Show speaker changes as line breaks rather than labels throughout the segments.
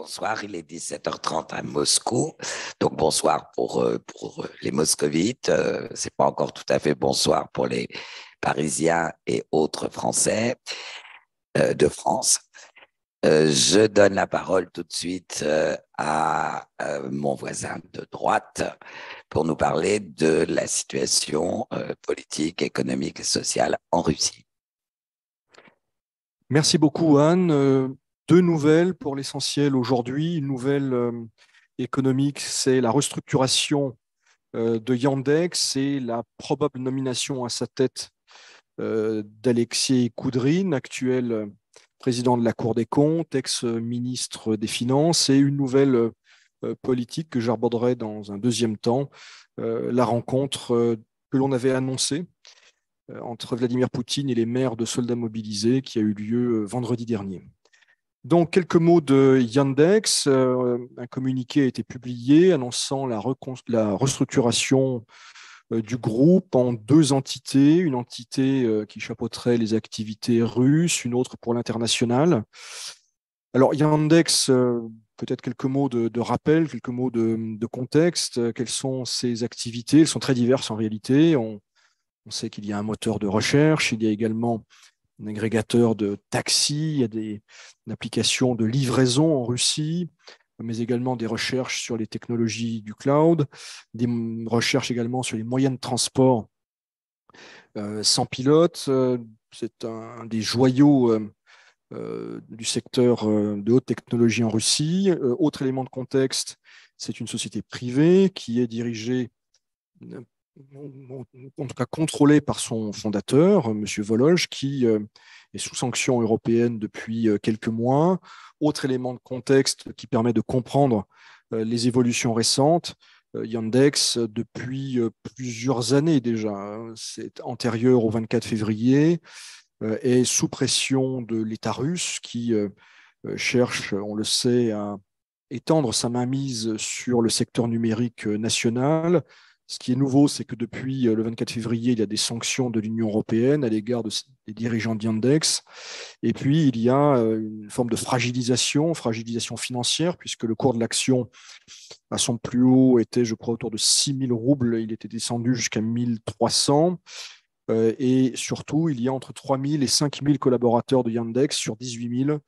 Bonsoir, il est 17h30 à Moscou. Donc bonsoir pour, euh, pour euh, les moscovites. ce euh, c'est pas encore tout à fait bonsoir pour les parisiens et autres français de France. je donne la parole tout de suite à mon voisin de droite pour nous parler de la situation politique, économique et sociale en Russie.
Merci beaucoup Anne deux nouvelles pour l'essentiel aujourd'hui. Une nouvelle euh, économique, c'est la restructuration euh, de Yandex et la probable nomination à sa tête euh, d'Alexis Koudrine, actuel président de la Cour des comptes, ex-ministre des Finances, et une nouvelle politique que j'aborderai dans un deuxième temps, la rencontre que l'on avait annoncée entre Vladimir Poutine et les maires de soldats mobilisés qui a eu lieu vendredi dernier. Donc, quelques mots de Yandex. Euh, un communiqué a été publié annonçant la, restructuration euh, du groupe en deux entités, une entité euh, qui chapeauterait les activités russes, une autre pour l'international. Alors Yandex, peut-être quelques mots de, rappel, quelques mots de, contexte, quelles sont ces activités Elles sont très diverses en réalité. On, on sait qu'il y a un moteur de recherche, il y a également agrégateur de taxis, il y a des applications de livraison en Russie, mais également des recherches sur les technologies du cloud, des recherches également sur les moyens de transport euh, sans pilote. Euh, c'est un, des joyaux euh, du secteur de haute technologie en Russie. autre élément de contexte, c'est une société privée qui est dirigée en tout cas contrôlé par son fondateur, euh, M. Voloj qui euh, est sous sanction européenne depuis euh, quelques mois. Autre élément de contexte qui permet de comprendre les évolutions récentes, Yandex, depuis plusieurs années déjà, hein, c'est antérieur au 24 février, est sous pression de l'État russe qui cherche, on le sait, à étendre sa mainmise sur le secteur numérique national ce qui est nouveau, c'est que depuis euh, le 24 février, il y a des sanctions de l'Union européenne à l'égard des dirigeants d'Yandex. Et puis, il y a euh, une forme de fragilisation, fragilisation financière, puisque le cours de l'action, à son plus haut, était, je crois, autour de 6 000 roubles. Il était descendu jusqu'à 1 300. Euh, et surtout, il y a entre 3 000 et 5 000 collaborateurs de Yandex sur 18 000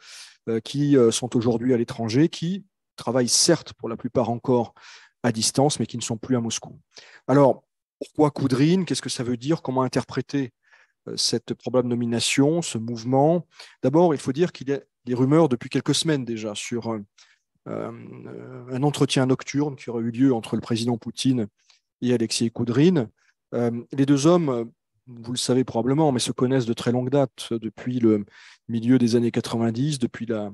qui sont aujourd'hui à l'étranger, qui travaillent certes pour la plupart encore à distance, mais qui ne sont plus à Moscou. Alors, pourquoi Koudrine Qu'est-ce que ça veut dire Comment interpréter euh, cette probable nomination, ce mouvement D'abord, il faut dire qu'il y a des rumeurs depuis quelques semaines déjà sur euh, euh, un, entretien nocturne qui aurait eu lieu entre le président Poutine et Alexei Koudrine. les deux hommes, vous le savez probablement, mais se connaissent de très longue date, depuis le milieu des années 90, depuis la,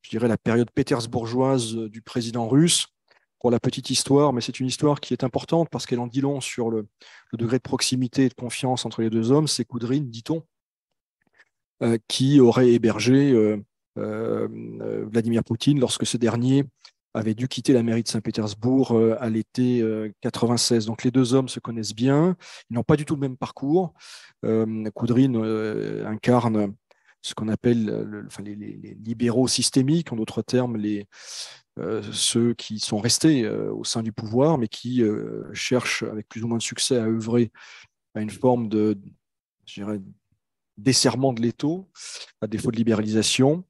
je dirais, la période pétersbourgeoise du président russe pour la petite histoire, mais c'est une histoire qui est importante parce qu'elle en dit long sur le, degré de proximité et de confiance entre les deux hommes. C'est Coudrine, dit-on, euh, qui aurait hébergé euh, euh, Vladimir Poutine lorsque ce dernier avait dû quitter la mairie de Saint-Pétersbourg à l'été 96. Donc les deux hommes se connaissent bien, ils n'ont pas du tout le même parcours. Coudrine incarne ce qu'on appelle euh, enfin, les, libéraux systémiques, en d'autres termes, les, euh, ceux qui sont restés euh, au sein du pouvoir, mais qui cherchent avec plus ou moins de succès à œuvrer à une forme de je dirais, desserrement de l'étau, à défaut de libéralisation.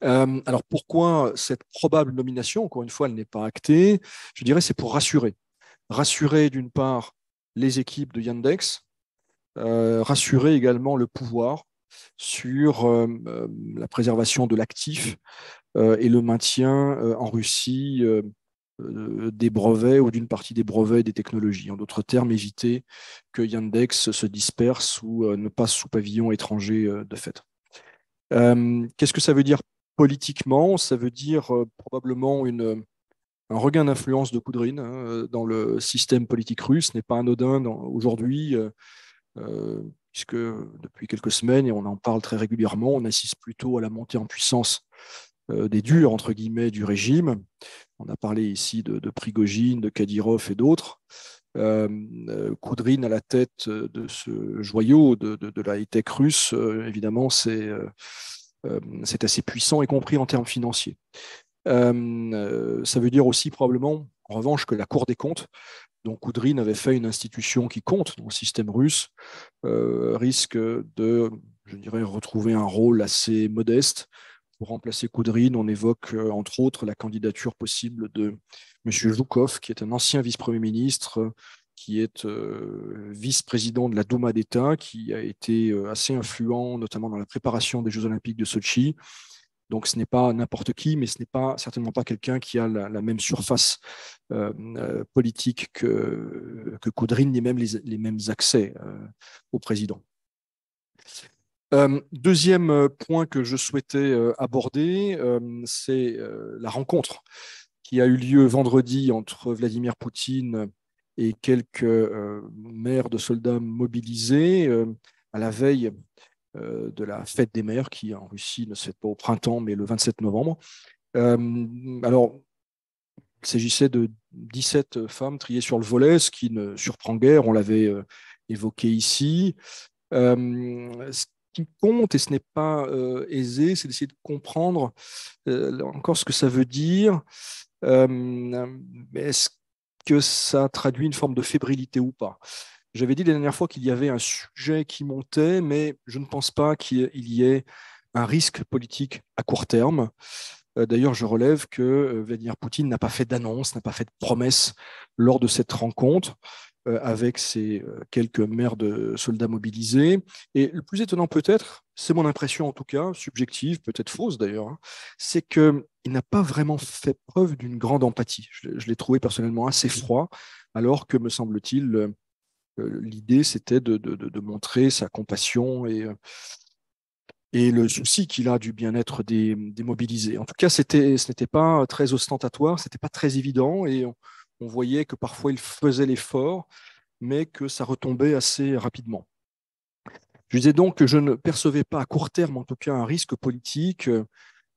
alors pourquoi cette probable nomination, encore une fois, elle n'est pas actée Je dirais c'est pour rassurer. Rassurer d'une part les équipes de Yandex, rassurer également le pouvoir sur euh, euh, la préservation de l'actif euh, et le maintien en Russie des brevets ou d'une partie des brevets des technologies. En d'autres termes, éviter que Yandex se disperse ou ne passe sous pavillon étranger de fait. Qu'est-ce que ça veut dire politiquement Ça veut dire probablement un regain d'influence de Poudrine hein, dans le système politique russe. Ce n'est pas anodin aujourd'hui puisque depuis quelques semaines, et on en parle très régulièrement, on assiste plutôt à la montée en puissance euh, des durs, entre guillemets, du régime. On a parlé ici de, de Prigogine, de Kadyrov et d'autres. Euh, euh Koudrine à la tête de ce joyau de, de, la high-tech russe, euh, évidemment, c'est assez puissant, y compris en termes financiers. ça veut dire aussi probablement, en revanche, que la Cour des comptes donc avait fait une institution qui compte dans le système russe, euh, risque de, je dirais, retrouver un rôle assez modeste. Pour remplacer Koudrine, on évoque euh, entre autres la candidature possible de M. Zhukov, qui est un ancien vice-premier ministre, qui est euh, vice-président de la Douma d'État, qui a été assez influent, notamment dans la préparation des Jeux olympiques de Sochi, donc ce n'est pas n'importe qui, mais ce n'est pas certainement pas quelqu'un qui a la, même surface euh, euh, politique que, que Caudrine, ni même les, mêmes accès euh, au président. deuxième point que je souhaitais aborder, c'est la rencontre qui a eu lieu vendredi entre Vladimir Poutine et quelques maires de soldats mobilisés à la veille euh, de la fête des mères qui en Russie ne se fait pas au printemps mais le 27 novembre. Euh, alors, il s'agissait de 17 femmes triées sur le volet, ce qui ne surprend guère, on l'avait euh, évoqué ici. ce qui compte, et ce n'est pas aisé, c'est d'essayer de comprendre encore ce que ça veut dire. Est-ce que ça traduit une forme de fébrilité ou pas j'avais dit la dernière fois qu'il y avait un sujet qui montait, mais je ne pense pas qu'il y ait un risque politique à court terme. Euh, d'ailleurs, je relève que euh, Vladimir Poutine n'a pas fait d'annonce, n'a pas fait de promesse lors de cette rencontre euh, avec ces quelques maires de soldats mobilisés. Et le plus étonnant peut-être, c'est mon impression en tout cas, subjective, peut-être fausse d'ailleurs, hein, c'est qu'il n'a pas vraiment fait preuve d'une grande empathie. Je, l'ai trouvé personnellement assez froid, alors que, me semble-t-il, L'idée, c'était de, montrer sa compassion euh, et, le souci qu'il a du bien-être des, des, mobilisés. En tout cas, ce n'était pas très ostentatoire, ce n'était pas très évident, et on, voyait que parfois il faisait l'effort, mais que ça retombait assez rapidement. Je disais donc que je ne percevais pas à court terme, en tout cas, un risque politique. Euh,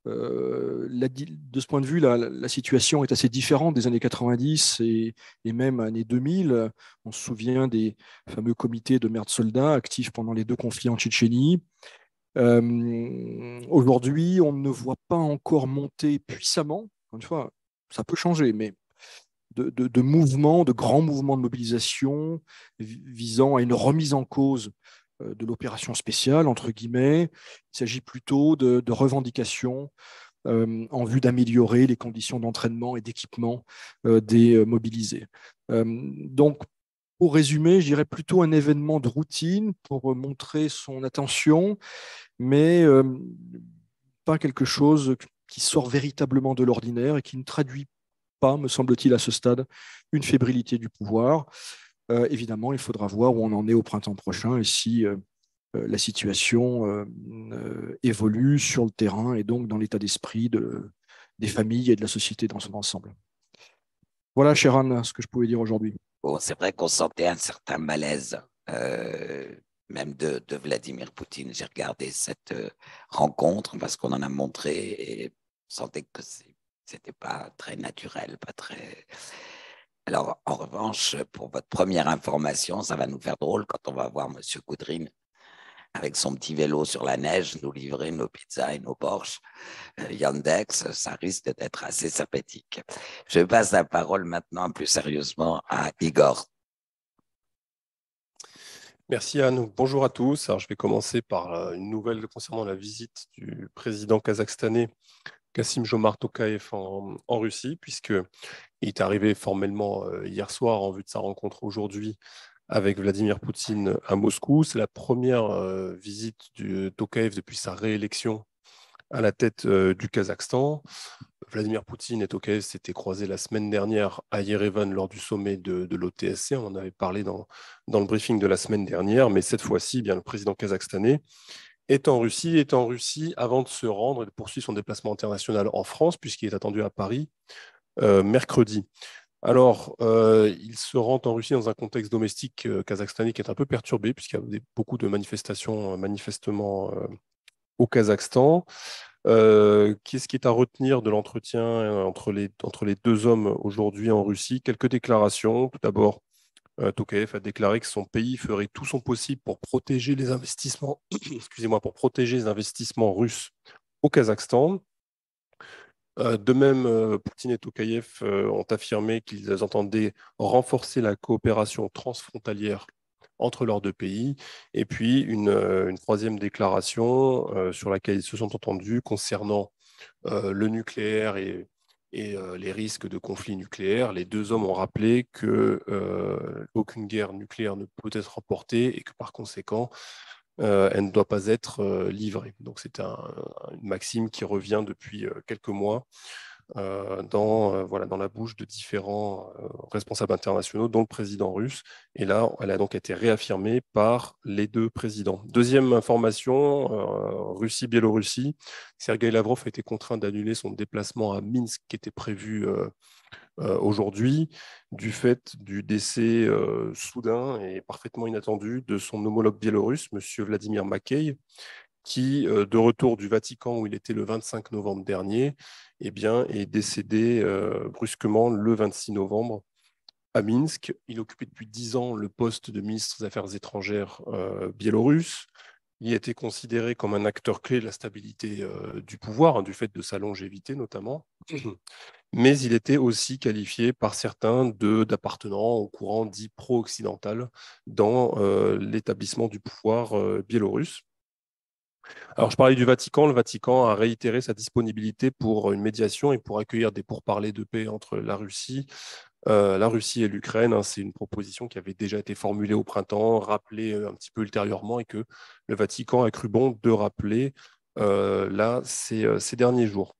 euh, de ce point de vue, la, situation est assez différente des années 90 et, même années 2000. On se souvient des fameux comités de merde soldats actifs pendant les deux conflits en Tchétchénie. Euh, aujourd'hui, on ne voit pas encore monter puissamment, une fois, ça peut changer, mais de, mouvements, de grands mouvements de mobilisation visant à une remise en cause euh, de l'opération spéciale, entre guillemets. Il s'agit plutôt de, revendications euh, en vue d'améliorer les conditions d'entraînement et d'équipement euh, des mobilisés. donc, pour résumer, je dirais plutôt un événement de routine pour montrer son attention, mais pas quelque chose qui sort véritablement de l'ordinaire et qui ne traduit pas, me semble-t-il, à ce stade, une fébrilité du pouvoir. Euh, évidemment, il faudra voir où on en est au printemps prochain et si euh, euh, la situation évolue sur le terrain et donc dans l'état d'esprit de, des familles et de la société dans son ensemble. Voilà, Sharon, ce que je pouvais dire aujourd'hui.
Bon, c'est vrai qu'on sentait un certain malaise, même de, de, Vladimir Poutine. J'ai regardé cette rencontre parce qu'on en a montré et sentait que c'était pas très naturel, pas très. Alors, en revanche, pour votre première information, ça va nous faire drôle quand on va voir Monsieur Coudrine avec son petit vélo sur la neige, nous livrer nos pizzas et nos Porsche. Euh, Yandex, ça risque d'être assez sympathique. Je passe la parole maintenant plus sérieusement à Igor.
Merci Anne. Bonjour à tous. Alors, je vais commencer par euh, une nouvelle concernant la visite du président kazakhstanais Kassim Jomar Tokaev en, Russie, puisqu'il est arrivé formellement euh, hier soir en vue de sa rencontre aujourd'hui avec Vladimir Poutine à Moscou. C'est la première euh, visite de euh, Tokaev depuis sa réélection à la tête du Kazakhstan. Vladimir Poutine et Tokaev s'étaient croisés la semaine dernière à Yerevan lors du sommet de, l'OTSC. On en avait parlé dans, le briefing de la semaine dernière, mais cette fois-ci, eh bien le président kazakhstanais est en Russie, est en Russie avant de se rendre et de poursuivre son déplacement international en France, puisqu'il est attendu à Paris euh, mercredi. Alors, euh, il se rend en Russie dans un contexte domestique euh, kazakhstanique kazakhstanais qui est un peu perturbé, puisqu'il y a beaucoup de manifestations manifestement au Kazakhstan. Qu'est-ce qui est à retenir de l'entretien entre les, entre les deux hommes aujourd'hui en Russie Quelques déclarations. Tout d'abord, euh, Tokayev a déclaré que son pays ferait tout son possible pour protéger les investissements, excusez-moi, pour protéger les investissements russes au Kazakhstan. Euh, de même, euh, Poutine et Tokayev ont affirmé qu'ils entendaient renforcer la coopération transfrontalière entre leurs deux pays. Et puis, une, troisième déclaration sur laquelle ils se sont entendus concernant le nucléaire et et euh, les risques de conflits nucléaires, les deux hommes ont rappelé qu'aucune euh, guerre nucléaire ne peut être remportée et que par conséquent, euh, elle ne doit pas être livrée. Donc c'est une maxime qui revient depuis quelques mois euh, dans, euh, voilà, dans la bouche de différents euh, responsables internationaux, dont le président russe. Et là, elle a donc été réaffirmée par les deux présidents. Deuxième information, Russie-Biélorussie. Sergei Lavrov a été contraint d'annuler son déplacement à Minsk qui était prévu aujourd'hui du fait du décès soudain et parfaitement inattendu de son homologue biélorusse, M. Vladimir Makey qui, euh, de retour du Vatican où il était le 25 novembre dernier, eh bien, est décédé euh, brusquement le 26 novembre à Minsk. Il occupait depuis dix ans le poste de ministre des Affaires étrangères euh, biélorusse. Il était considéré comme un acteur clé de la stabilité du pouvoir, hein, du fait de sa longévité notamment. Mais il était aussi qualifié par certains d'appartenant au courant dit pro-occidental dans l'établissement du pouvoir biélorusse. Alors, je parlais du Vatican. Le Vatican a réitéré sa disponibilité pour une médiation et pour accueillir des pourparlers de paix entre la Russie, euh, la Russie et l'Ukraine. Hein. c'est une proposition qui avait déjà été formulée au printemps, rappelée euh, un petit peu ultérieurement et que le Vatican a cru bon de rappeler euh, là ces, derniers jours.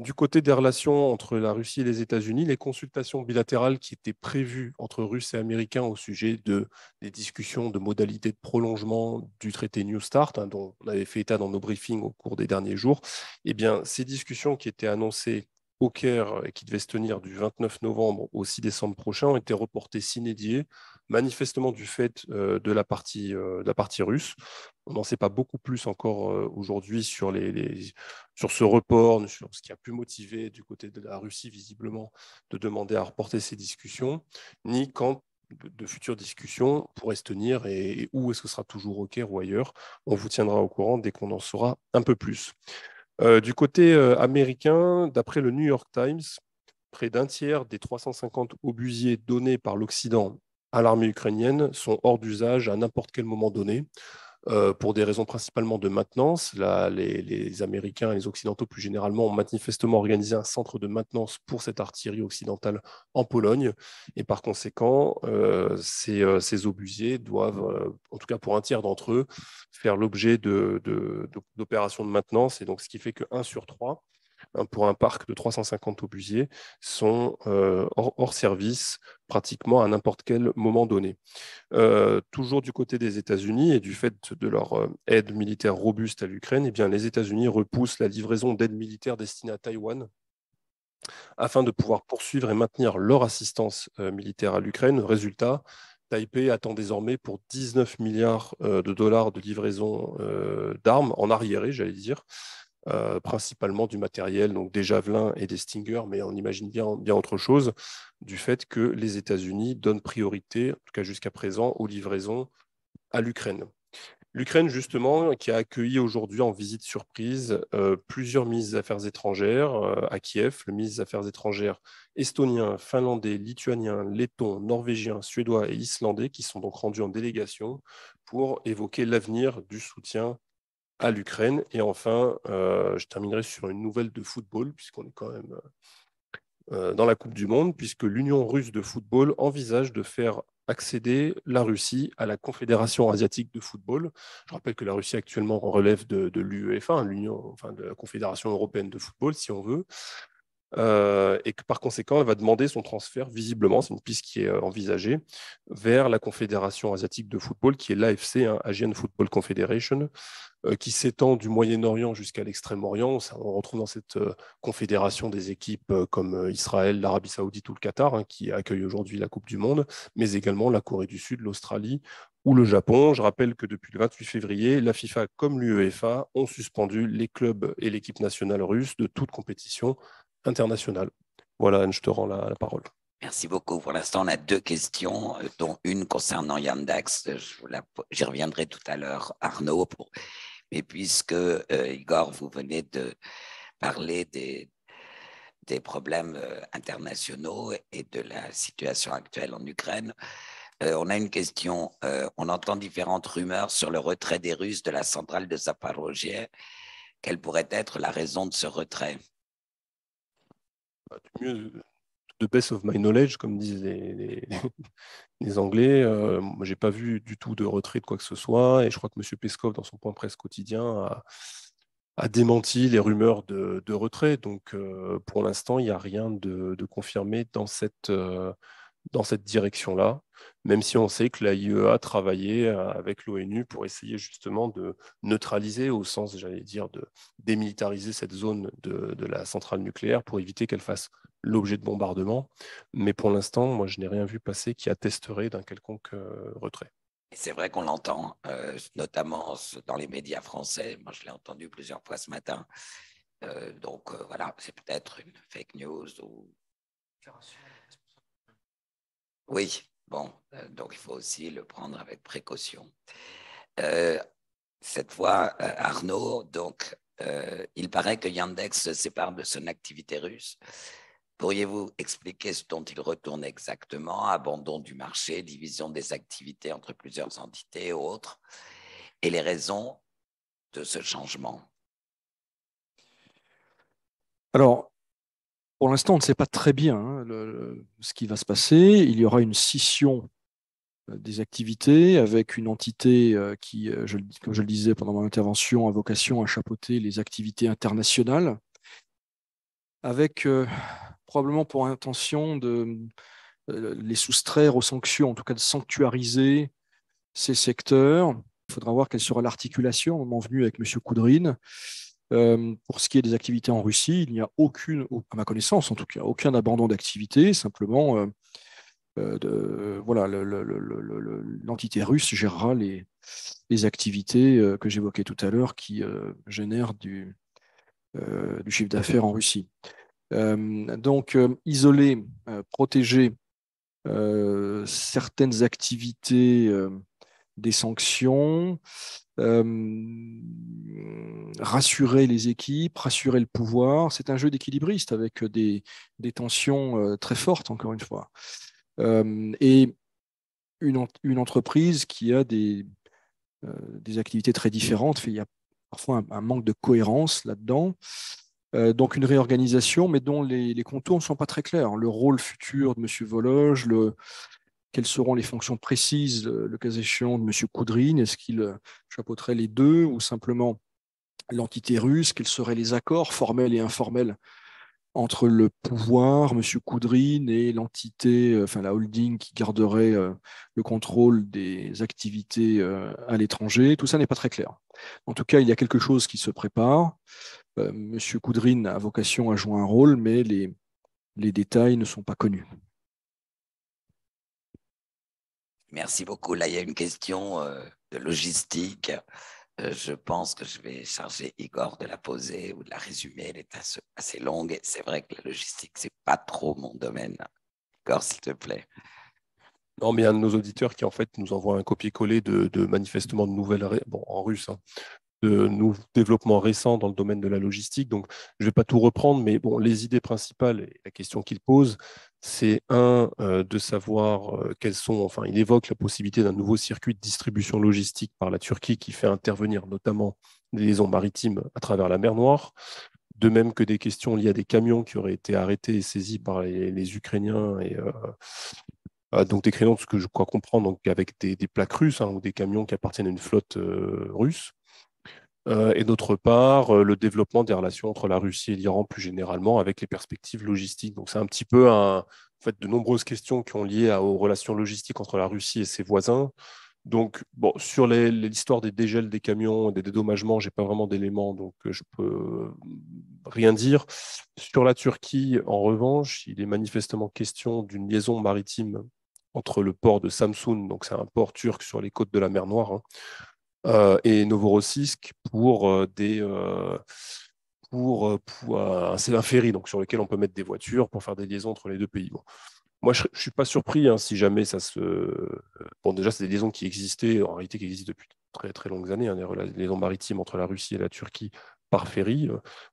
Du côté des relations entre la Russie et les États-Unis, les consultations bilatérales qui étaient prévues entre Russes et Américains au sujet de, des discussions de modalités de prolongement du traité New Start, hein, dont on avait fait état dans nos briefings au cours des derniers jours, eh bien, ces discussions qui étaient annoncées au Caire et qui devaient se tenir du 29 novembre au 6 décembre prochain ont été reportées sinédiées manifestement du fait euh, euh, de, la partie, russe. On n'en sait pas beaucoup plus encore euh, aujourd'hui sur, les, sur ce report, sur ce qui a pu motiver du côté de la Russie, visiblement, de demander à reporter ces discussions, ni quand de futures discussions pourraient se tenir et, où est-ce que ce sera toujours au Caire ou ailleurs. On vous tiendra au courant dès qu'on en saura un peu plus. du côté américain, d'après le New York Times, près d'un tiers des 350 obusiers donnés par l'Occident à l'armée ukrainienne sont hors d'usage à n'importe quel moment donné. Euh, pour des raisons principalement de maintenance. les, Américains et les Occidentaux plus généralement ont manifestement organisé un centre de maintenance pour cette artillerie occidentale en Pologne. Et par conséquent, euh, ces, euh, ces, obusiers doivent, en tout cas pour un tiers d'entre eux, faire l'objet d'opérations de, de, maintenance. Et donc, ce qui fait que 1 sur 3 Hein, pour un parc de 350 obusiers sont euh, hors, service pratiquement à n'importe quel moment donné. Euh, toujours du côté des États-Unis et du fait de leur euh, aide militaire robuste à l'Ukraine, eh bien, les États-Unis repoussent la livraison d'aide militaire destinée à Taïwan afin de pouvoir poursuivre et maintenir leur assistance militaire à l'Ukraine. Résultat, Taipei attend désormais pour 19 milliards de dollars de livraison d'armes en arriéré, j'allais dire, euh, principalement du matériel, donc des javelins et des stingers, mais on imagine bien, bien autre chose, du fait que les États-Unis donnent priorité, en tout cas jusqu'à présent, aux livraisons à l'Ukraine. L'Ukraine, justement, qui a accueilli aujourd'hui en visite surprise euh, plusieurs mises des Affaires étrangères euh, à Kiev, le ministre des Affaires étrangères estonien, finlandais, lituanien, letton, norvégien, suédois et islandais, qui sont donc rendus en délégation pour évoquer l'avenir du soutien à l'Ukraine. Et enfin, euh, je terminerai sur une nouvelle de football, puisqu'on est quand même euh, euh, dans la Coupe du Monde, puisque l'Union russe de football envisage de faire accéder la Russie à la Confédération asiatique de football. Je rappelle que la Russie actuellement relève de, de l'UEFA, hein, l'Union, enfin de la Confédération européenne de football, si on veut. Euh, et que par conséquent, elle va demander son transfert, visiblement, c'est une piste qui est euh, envisagée, vers la Confédération asiatique de football, qui est l'AFC, hein, Asian Football Confederation, euh, qui s'étend du Moyen-Orient jusqu'à l'Extrême-Orient. On retrouve dans cette confédération des équipes comme Israël, l'Arabie saoudite ou le Qatar, hein, qui accueillent aujourd'hui la Coupe du Monde, mais également la Corée du Sud, l'Australie ou le Japon. Je rappelle que depuis le 28 février, la FIFA comme l'UEFA ont suspendu les clubs et l'équipe nationale russe de toute compétition international. Voilà, je te rends la, parole.
Merci beaucoup. Pour l'instant, on a deux questions, euh, dont une concernant Yandex. J'y reviendrai tout à l'heure, Arnaud. Mais puisque, euh, Igor, vous venez de parler des, des problèmes euh, internationaux et de la situation actuelle en Ukraine, on a une question. on entend différentes rumeurs sur le retrait des Russes de la centrale de Zaporozhye. Quelle pourrait être la raison de ce retrait bah, du mieux
de best of my knowledge, comme disent les, Anglais. Euh, n'ai j'ai pas vu du tout de retrait de quoi que ce soit. Et je crois que M. Peskov, dans son point presse quotidien, a, démenti les rumeurs de, retrait. Donc, euh, pour l'instant, il n'y a rien de, confirmé dans cette, euh, dans cette direction-là, même si on sait que l'AIEA travaillait euh, avec l'ONU pour essayer justement de neutraliser, au sens, j'allais dire, de démilitariser cette zone de, la centrale nucléaire pour éviter qu'elle fasse l'objet de bombardements. Mais pour l'instant, moi, je n'ai rien vu passer qui attesterait d'un quelconque euh, retrait.
C'est vrai qu'on l'entend, euh, notamment dans les médias français. Moi, je l'ai entendu plusieurs fois ce matin. donc voilà, c'est peut-être une fake news ou oui, bon, euh, donc il faut aussi le prendre avec précaution. Euh, cette fois, euh, Arnaud, donc, il paraît que Yandex se sépare de son activité russe. Pourriez-vous expliquer ce dont il retourne exactement Abandon du marché, division des activités entre plusieurs entités et autres, et les raisons de ce changement
Alors, pour l'instant, on ne sait pas très bien hein, ce qui va se passer. Il y aura une scission euh, des activités avec une entité euh, qui, euh, je, comme je le disais pendant mon intervention, a vocation à chapeauter les activités internationales, avec probablement pour intention de les soustraire aux sanctions, en tout cas de sanctuariser ces secteurs. Il faudra voir quelle sera l'articulation au moment venu avec M. Coudrine. Euh, pour ce qui est des activités en Russie, il n'y a aucune, à ma connaissance en tout cas, aucun abandon d'activité, simplement voilà, l'entité russe gérera les, activités euh, que j'évoquais tout à l'heure qui euh, génèrent du chiffre d'affaires en Russie. donc, isoler, protéger certaines activités des sanctions, euh, rassurer les équipes, rassurer le pouvoir. C'est un jeu d'équilibriste avec des, des tensions euh, très fortes, encore une fois. Euh, et une, entreprise qui a des, des activités très différentes, il y a parfois un, manque de cohérence là-dedans. donc une réorganisation, mais dont les, les contours ne sont pas très clairs. Le rôle futur de M. Vologe, le, quelles seront les fonctions précises, euh, le cas échéant, de M. Koudrine Est-ce qu'il euh, chapeauterait les deux ou simplement l'entité russe Quels seraient les accords formels et informels entre le pouvoir, M. Koudrine, et l'entité, euh, enfin la holding qui garderait le contrôle des activités à l'étranger Tout ça n'est pas très clair. En tout cas, il y a quelque chose qui se prépare. M. Koudrine a vocation à jouer un rôle, mais les, les détails ne sont pas connus.
Merci beaucoup. Là, il y a une question euh, de logistique. Euh, je pense que je vais charger Igor de la poser ou de la résumer. Elle est assez, longue. C'est vrai que la logistique, c'est pas trop mon domaine. Igor, s'il te plaît.
Non, mais un de nos auditeurs qui en fait nous envoie un copier-coller de, de, manifestement de nouvelles bon en russe hein de nouveaux développements récents dans le domaine de la logistique. Donc, je ne vais pas tout reprendre, mais bon, les idées principales et la question qu'il pose, c'est un euh, de savoir euh, quelles sont. Enfin, il évoque la possibilité d'un nouveau circuit de distribution logistique par la Turquie qui fait intervenir notamment les liaisons maritimes à travers la mer Noire. De même que des questions liées à des camions qui auraient été arrêtés et saisis par les, Ukrainiens et, euh, donc des crayons, ce que je crois comprendre, donc avec des, plaques russes hein, ou des camions qui appartiennent à une flotte russe. Euh, et d'autre part euh, le développement des relations entre la Russie et l'Iran plus généralement avec les perspectives logistiques. Donc c'est un petit peu de nombreuses questions qui ont lié aux relations logistiques entre la Russie et ses voisins. Donc, bon, sur l'histoire des dégels des camions, et des dédommagements, j'ai pas vraiment d'éléments, donc euh, je peux rien dire. Sur la Turquie, en revanche, il est manifestement question d'une liaison maritime entre le port de Samsun, donc c'est un port turc sur les côtes de la mer Noire, hein, euh, et Novorossiysk pour euh, des euh, c'est un ferry donc sur lequel on peut mettre des voitures pour faire des liaisons entre les deux pays. Moi, je ne suis pas surpris hein, si jamais ça se. Bon, déjà, c'est des liaisons qui existaient, en réalité, qui existent depuis très très longues années, hein, les liaisons maritimes entre la Russie et la Turquie par ferry.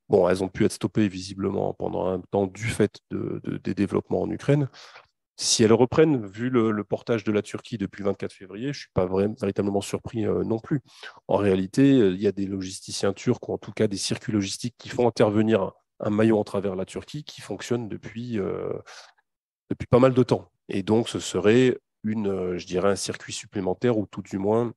Bon, elles ont pu être stoppées visiblement pendant un temps du fait des développements en Ukraine. Si elles reprennent, vu le, portage de la Turquie depuis 24 février, je ne suis pas vraiment, véritablement surpris euh, non plus. En réalité, euh, il y a des logisticiens turcs, ou en tout cas des circuits logistiques qui font intervenir un, maillot en travers la Turquie qui fonctionne depuis, euh, depuis pas mal de temps. Et donc, ce serait une, je dirais, un circuit supplémentaire, ou tout du moins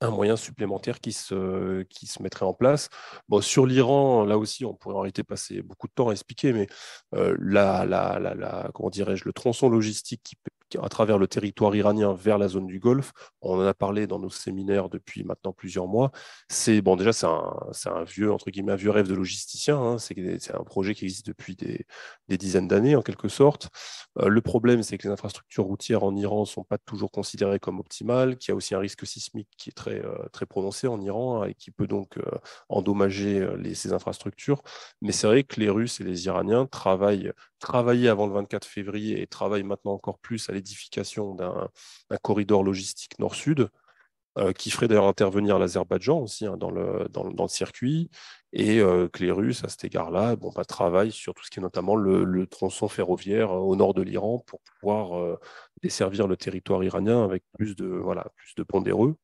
un moyen supplémentaire qui se, qui se mettrait en place. Bon, sur l'Iran, là aussi, on pourrait en réalité passer beaucoup de temps à expliquer, mais euh, la, la, la, la, comment dirais-je, le tronçon logistique qui à travers le territoire iranien vers la zone du Golfe. On en a parlé dans nos séminaires depuis maintenant plusieurs mois. C'est bon, déjà c'est un, vieux entre guillemets rêve de logisticien. Hein. C'est un projet qui existe depuis des, dizaines d'années en quelque sorte. Euh, le problème, c'est que les infrastructures routières en Iran sont pas toujours considérées comme optimales, qu'il y a aussi un risque sismique qui est très euh, très prononcé en Iran hein, et qui peut donc euh, endommager ces infrastructures. Mais c'est vrai que les Russes et les Iraniens travaillent travaillé avant le 24 février et travaille maintenant encore plus à l'édification d'un corridor logistique nord-sud, euh, qui ferait d'ailleurs intervenir l'Azerbaïdjan aussi hein, dans, le, dans, le, circuit, et euh, que les Russes, à cet égard-là, bon, bah, travaillent sur tout ce qui est notamment le, tronçon ferroviaire euh, au nord de l'Iran pour pouvoir desservir le territoire iranien avec plus de, voilà, plus de pondéreux.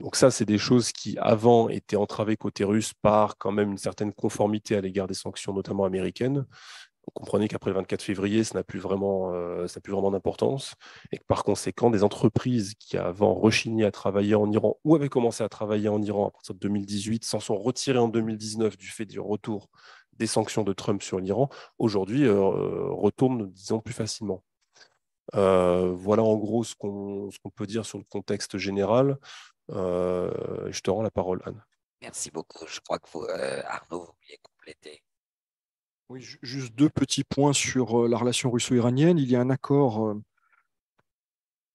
Donc ça, c'est des choses qui, avant, étaient entravées côté russe par quand même une certaine conformité à l'égard des sanctions, notamment américaines, vous comprenez qu'après le 24 février, euh, ça n'a plus vraiment, d'importance et que par conséquent, des entreprises qui avant rechignaient à travailler en Iran ou avaient commencé à travailler en Iran à partir de 2018 s'en sont retirées en 2019 du fait du retour des sanctions de Trump sur l'Iran, aujourd'hui euh, retournent, disons, plus facilement. Euh, voilà en gros ce qu'on peut dire sur le contexte général. je te rends la
parole, Anne. Merci beaucoup. Je crois que Arnaud, vous vouliez compléter
juste deux petits points sur euh, la relation russo-iranienne. Il y a un accord euh,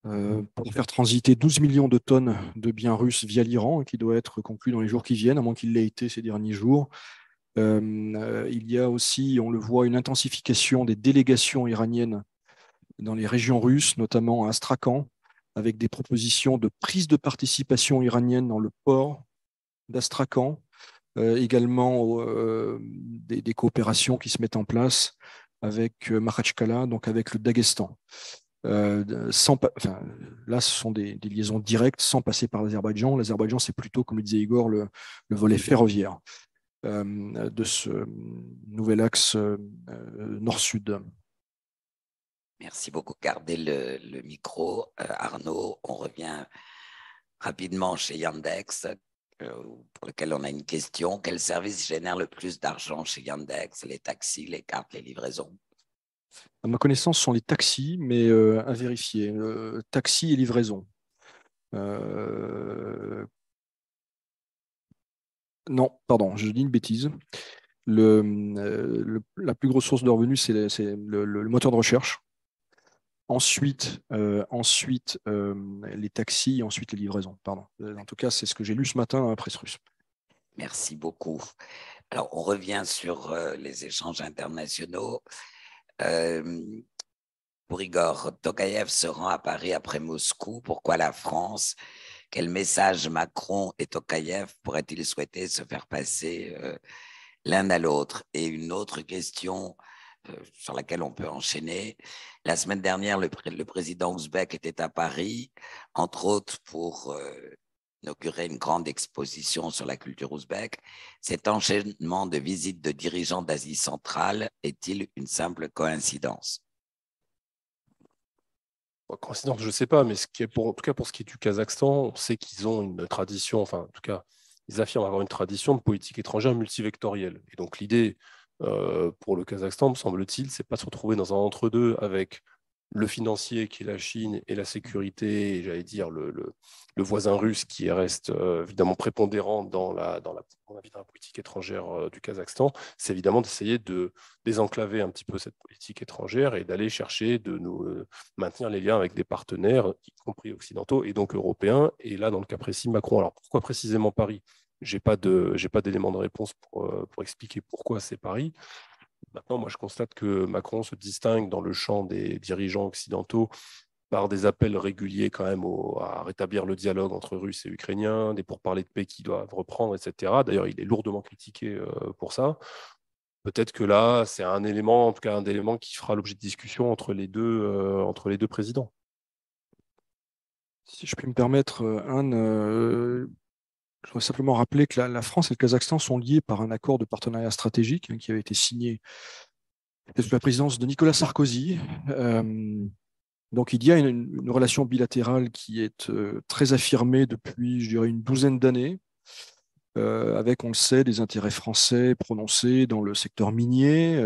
euh, mm-hmm. pour faire transiter 12 millions de tonnes de biens russes via l'Iran, hein, qui doit être conclu dans les jours qui viennent, à moins qu'il l'ait été ces derniers jours. il y a aussi, on le voit, une intensification des délégations iraniennes dans les régions russes, notamment à Astrakhan, avec des propositions de prise de participation iranienne dans le port d'Astrakhan euh, également euh, des, coopérations qui se mettent en place avec euh, Makhachkala, donc avec le Dagestan. sans enfin, là, ce sont des, liaisons directes sans passer par l'Azerbaïdjan. L'Azerbaïdjan, c'est plutôt, comme le disait Igor, le, volet ferroviaire de ce nouvel axe nord-sud.
Merci beaucoup. Gardez le, le micro, Arnaud. On revient rapidement chez Yandex. Euh, pour lequel on a une question. Quel service génère le plus d'argent chez Yandex Les taxis, les cartes, les livraisons
À ma connaissance, ce sont les taxis, mais euh, à vérifier. Euh, taxis et livraisons. Non, pardon, je dis une bêtise. la plus grosse source de revenus, c'est le, moteur de recherche. Ensuite, euh, ensuite euh, les taxis, ensuite les livraisons. Pardon. Euh, en tout cas, c'est ce que j'ai lu ce matin à Presse Russe.
Merci beaucoup. Alors, on revient sur les échanges internationaux. pour Igor, Tokayev se rend à Paris après Moscou. Pourquoi la France Quel message Macron et Tokayev pourraient-ils souhaiter se faire passer l'un à l'autre Et une autre question euh, sur laquelle on peut enchaîner. La semaine dernière, le, président ouzbek était à Paris, entre autres pour euh, inaugurer une grande exposition sur la culture ouzbek. Cet enchaînement de visites de dirigeants d'Asie centrale est-il une simple coïncidence
Coïncidence, je ne sais pas, mais ce qui est pour, en tout cas pour ce qui est du Kazakhstan, on sait qu'ils ont une tradition, enfin en tout cas, ils affirment avoir une tradition de politique étrangère multivectorielle. Et donc l'idée, euh, pour le Kazakhstan, me semble-t-il, c'est pas se retrouver dans un entre-deux avec le financier qui est la Chine et la sécurité, et j'allais dire le, voisin russe qui reste euh, évidemment prépondérant dans la, politique étrangère euh, du Kazakhstan, c'est évidemment d'essayer de désenclaver un petit peu cette politique étrangère et d'aller chercher de nous maintenir les liens avec des partenaires, y compris occidentaux et donc européens, et là dans le cas précis Macron. Alors pourquoi précisément Paris j'ai pas de j'ai pas d'éléments de réponse pour, euh, pour expliquer pourquoi c'est Paris. Maintenant, moi, je constate que Macron se distingue dans le champ des dirigeants occidentaux par des appels réguliers quand même à rétablir le dialogue entre Russes et Ukrainiens, des pourparlers de paix qui doivent reprendre, etc. D'ailleurs, il est lourdement critiqué euh, pour ça. Peut-être que là, c'est un élément, en tout cas un élément qui fera l'objet de discussion entre les deux, euh, entre les deux présidents. Si je puis me permettre, Anne,
je voudrais simplement rappeler que la, France et le Kazakhstan sont liés par un accord de partenariat stratégique hein, qui avait été signé sous la présidence de Nicolas Sarkozy. Euh, donc il y a une, relation bilatérale qui est euh, très affirmée depuis, je dirais, une douzaine d'années, euh, avec, on le sait, des intérêts français prononcés dans le secteur minier,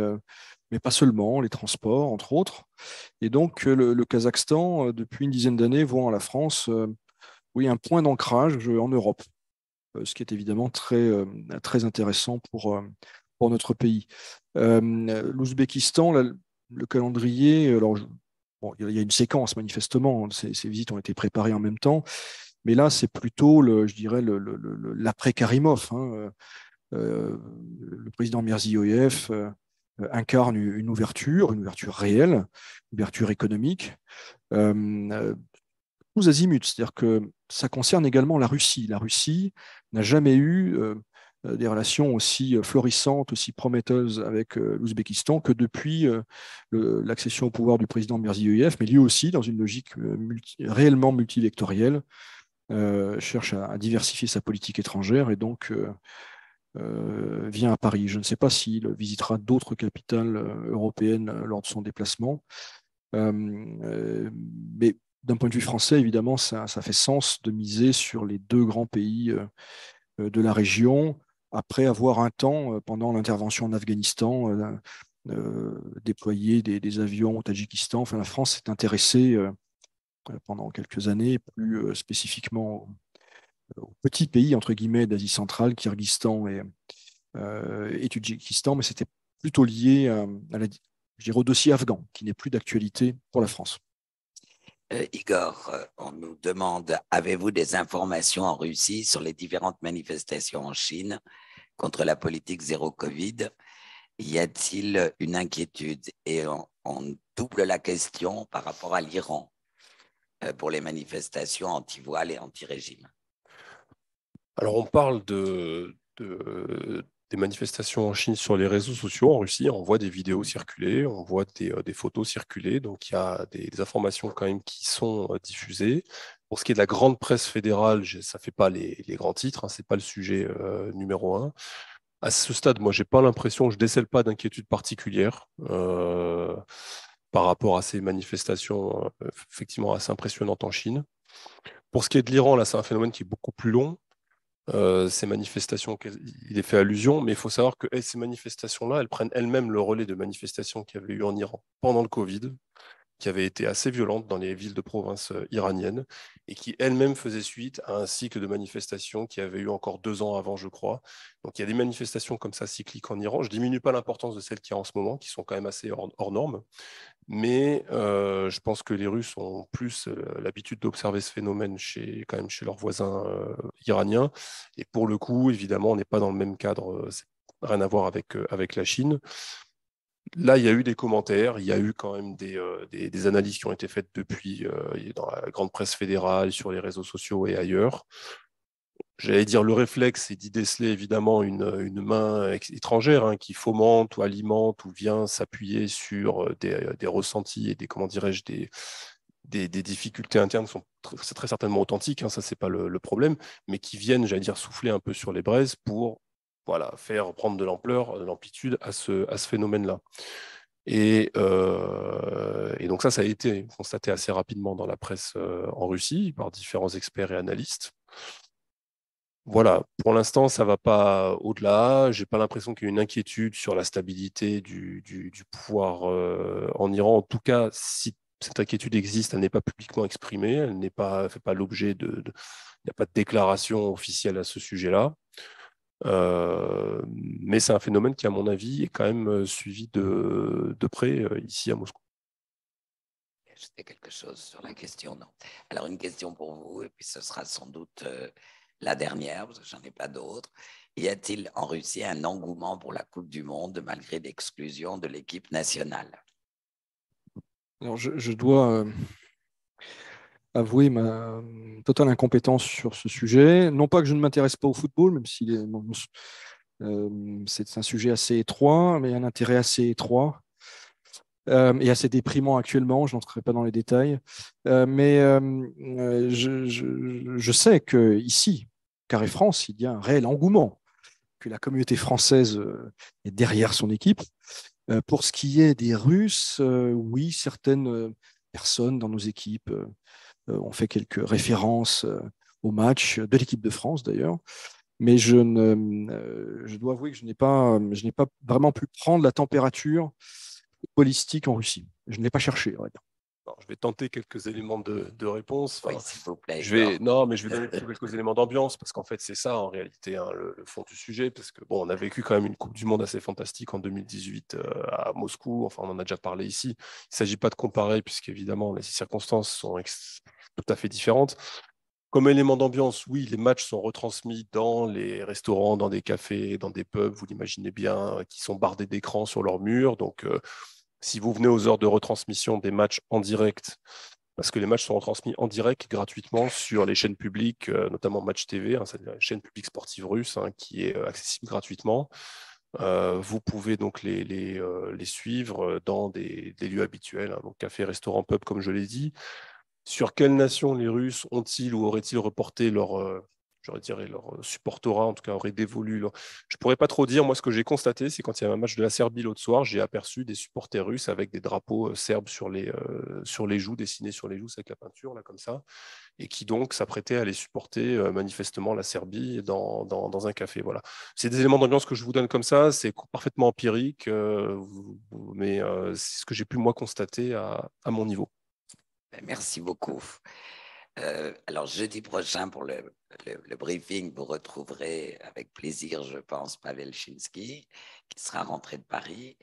mais pas seulement, les transports, entre autres. Et donc le, Kazakhstan, depuis une dizaine d'années, voit en la France oui, un point d'ancrage en Europe. Euh, ce qui est évidemment très, euh, très intéressant pour, euh, pour notre pays. L'Ouzbékistan, le calendrier, alors bon, il y a une séquence manifestement, hein, ces, visites ont été préparées en même temps, mais là c'est plutôt, le, je dirais, l'après-Karimov. Hein, le président Mirziyoyev incarne une ouverture, une ouverture réelle, une ouverture économique, euh, azimut. azimuts, c'est-à-dire que ça concerne également la Russie. La Russie n'a jamais eu euh, des relations aussi euh, florissantes, aussi prometteuses avec euh, l'Ouzbékistan que depuis l'accession au pouvoir du président Mirziyoyev, mais lui aussi dans une logique réellement multivectorielle, cherche à, diversifier sa politique étrangère et donc vient à Paris. Je ne sais pas s'il visitera d'autres capitales européennes lors de son déplacement. mais d'un point de vue français, évidemment, ça, fait sens de miser sur les deux grands pays euh, euh, de la région, après avoir un temps, euh, pendant l'intervention en Afghanistan, déployé des, avions au Tadjikistan. Enfin, la France s'est intéressée pendant quelques années, plus spécifiquement aux petits pays, entre guillemets, d'Asie centrale, Kyrgyzstan et, Tadjikistan, mais c'était plutôt lié à au dossier afghan, qui n'est plus d'actualité pour la France.
Euh, Igor, euh, on nous demande, avez-vous des informations en Russie sur les différentes manifestations en Chine contre la politique zéro Covid Y a-t-il euh, une inquiétude Et on, double la question par rapport à l'Iran pour les manifestations anti-voile et anti-régime.
Alors on parle de, de, des manifestations en Chine sur les réseaux sociaux, en Russie, on voit des vidéos circuler, on voit des, euh, photos circuler, donc il y a des, informations quand même qui sont euh, diffusées. Pour ce qui est de la grande presse fédérale, ça ne fait pas les, grands titres, hein, ce n'est pas le sujet euh, numéro un. À ce stade, moi, je n'ai pas l'impression, je ne décèle pas d'inquiétude particulière par rapport à ces manifestations effectivement assez impressionnantes en Chine. Pour ce qui est de l'Iran, là, c'est un phénomène qui est beaucoup plus long. Euh, ces manifestations auxquelles il est fait allusion, mais il faut savoir que eh, ces manifestations-là, elles prennent elles-mêmes le relais de manifestations qu'il y avait eu en Iran pendant le Covid, qui avait été assez violente dans les villes de province euh, iraniennes et qui elle-même faisait suite à un cycle de manifestations qui avait eu encore deux ans avant, je crois. Donc il y a des manifestations comme ça cycliques en Iran. Je ne diminue pas l'importance de celles qu'il y a en ce moment, qui sont quand même assez hors, norme normes, mais euh, je pense que les Russes ont plus euh, l'habitude d'observer ce phénomène chez quand même chez leurs voisins iraniens. Et pour le coup, évidemment, on n'est pas dans le même cadre. Rien à voir avec, avec la Chine. Là, il y a eu des commentaires, il y a eu quand même des, euh, analyses qui ont été faites depuis euh, dans la grande presse fédérale, sur les réseaux sociaux et ailleurs. J'allais dire le réflexe, c'est d'y déceler évidemment une, main étrangère hein, qui fomente ou alimente ou vient s'appuyer sur euh, des, ressentis et des comment dirais-je des, difficultés internes qui sont très, certainement authentiques, hein, ça c'est pas le, problème, mais qui viennent, j'allais dire, souffler un peu sur les braises pour voilà, faire prendre de l'ampleur, de l'amplitude à ce, à ce phénomène-là. Et, euh, et, donc ça, ça a été constaté assez rapidement dans la presse euh, en Russie par différents experts et analystes. Voilà, pour l'instant, ça ne va pas au-delà. Je n'ai pas l'impression qu'il y ait une inquiétude sur la stabilité du, du, pouvoir euh, en Iran. En tout cas, si cette inquiétude existe, elle n'est pas publiquement exprimée, elle n'est pas, fait pas l'objet de... Il n'y a pas de déclaration officielle à ce sujet-là. Euh, mais c'est un phénomène qui, à mon avis, est quand même euh, suivi de, de près euh, ici à Moscou.
J'ai quelque chose sur la question Non. Alors, une question pour vous, et puis ce sera sans doute la dernière, parce que j'en ai pas d'autres. Y a-t-il en Russie un engouement pour la Coupe du Monde malgré l'exclusion de l'équipe nationale
Alors, je, dois avouer ma euh, totale incompétence sur ce sujet. Non pas que je ne m'intéresse pas au football, même si euh, c'est un sujet assez étroit, mais un intérêt assez étroit euh, et assez déprimant actuellement, je n'entrerai pas dans les détails. mais je, je, sais que ici, Carré France, il y a un réel engouement, que la communauté française est derrière son équipe. pour ce qui est des Russes, oui, certaines personnes dans nos équipes euh, on fait quelques références euh, au match euh, de l'équipe de France d'ailleurs. Mais je, ne, je dois avouer que je n'ai pas, je n'ai pas vraiment pu prendre la température holistique en Russie. Je ne l'ai pas cherché. je
vais tenter quelques éléments de, réponse. s'il plaît. Je vais, non, mais je vais donner quelques éléments d'ambiance parce qu'en fait, c'est ça en réalité hein, le, fond du sujet. Parce que bon, on a vécu quand même une Coupe du Monde assez fantastique en 2018 à Moscou. Enfin, on en a déjà parlé ici. Il ne s'agit pas de comparer puisque évidemment les circonstances sont tout à fait différente. Comme élément d'ambiance, oui, les matchs sont retransmis dans les restaurants, dans des cafés, dans des pubs, vous l'imaginez bien, qui sont bardés d'écrans sur leurs murs. Donc, euh, si vous venez aux heures de retransmission des matchs en direct, parce que les matchs sont retransmis en direct gratuitement sur les chaînes publiques, euh, notamment Match TV, hein, c'est la chaîne publique sportive russe hein, qui est euh, accessible gratuitement. vous pouvez donc les, suivre dans des, lieux habituels, hein, donc café, restaurant, pub, comme je l'ai dit. Sur quelle nation les Russes ont-ils ou auraient-ils reporté leur, supporterat euh, j'aurais leur euh, en tout cas auraient dévolu leur... Je pourrais pas trop dire. Moi, ce que j'ai constaté, c'est quand il y a un match de la Serbie l'autre soir, j'ai aperçu des supporters russes avec des drapeaux euh, serbes sur les, sur les joues, dessinés sur les joues avec la peinture, là comme ça, et qui donc s'apprêtaient à aller supporter manifestement la Serbie dans, dans, un café. Voilà. C'est des éléments d'ambiance que je vous donne comme ça. C'est parfaitement empirique,
mais c'est ce que j'ai pu moi constater à mon niveau. Ben, merci beaucoup. Euh, alors, jeudi prochain, pour le, briefing, vous retrouverez avec plaisir, je pense, Pavel Chinsky, qui sera rentré de Paris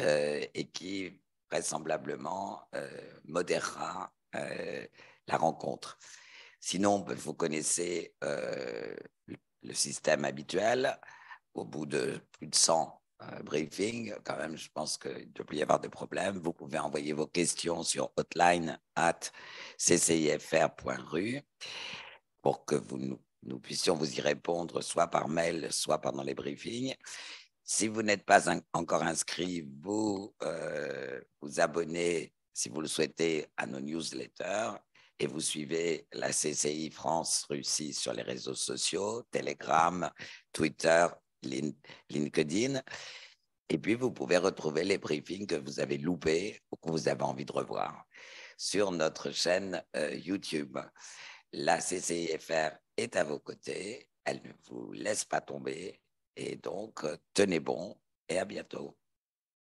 euh, et qui, vraisemblablement, euh, modérera la rencontre. Sinon, ben, vous connaissez le système habituel. Au bout de plus de 100 euh, briefing, quand même, je pense qu'il ne plus y avoir de problème. Vous pouvez envoyer vos questions sur hotline at ccifr.ru pour que vous, nous, puissions vous y répondre soit par mail, soit pendant les briefings. Si vous n'êtes pas encore inscrit, vous euh, vous abonnez, si vous le souhaitez, à nos newsletters et vous suivez la CCI France-Russie sur les réseaux sociaux, Telegram, Twitter LinkedIn. Et puis, vous pouvez retrouver les briefings que vous avez loupés ou que vous avez envie de revoir sur notre chaîne euh, YouTube. La CCIFR est à vos côtés, elle ne vous laisse pas tomber. Et donc, euh, tenez bon et à bientôt.